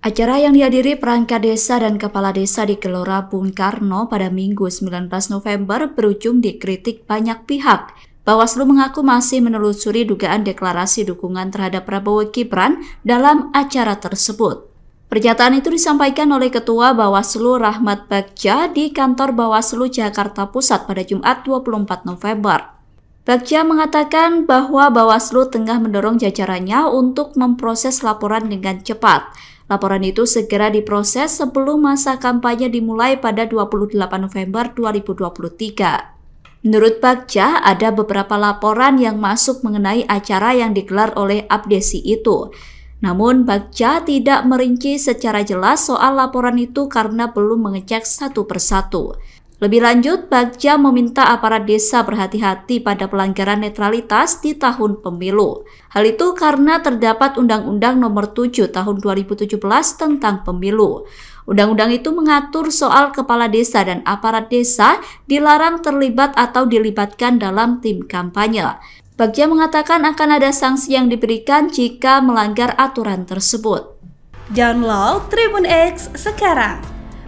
Acara yang dihadiri perangkat desa dan kepala desa di Gelora Bung Karno pada Minggu 19 November berujung dikritik banyak pihak. Bawaslu mengaku masih menelusuri dugaan deklarasi dukungan terhadap Prabowo Gibran dalam acara tersebut. Pernyataan itu disampaikan oleh Ketua Bawaslu Rahmat Bagja di kantor Bawaslu Jakarta Pusat pada Jumat 24 November. Bagja mengatakan bahwa Bawaslu tengah mendorong jajarannya untuk memproses laporan dengan cepat. Laporan itu segera diproses sebelum masa kampanye dimulai pada 28 November 2023. Menurut Bagja, ada beberapa laporan yang masuk mengenai acara yang digelar oleh Abdesi itu. Namun, Bagja tidak merinci secara jelas soal laporan itu karena belum mengecek satu persatu. Lebih lanjut, Bagja meminta aparat desa berhati-hati pada pelanggaran netralitas di tahun pemilu. Hal itu karena terdapat Undang-Undang Nomor 7 Tahun 2017 tentang Pemilu. Undang-undang itu mengatur soal kepala desa dan aparat desa dilarang terlibat atau dilibatkan dalam tim kampanye. Bagja mengatakan akan ada sanksi yang diberikan jika melanggar aturan tersebut. Download Tribun X sekarang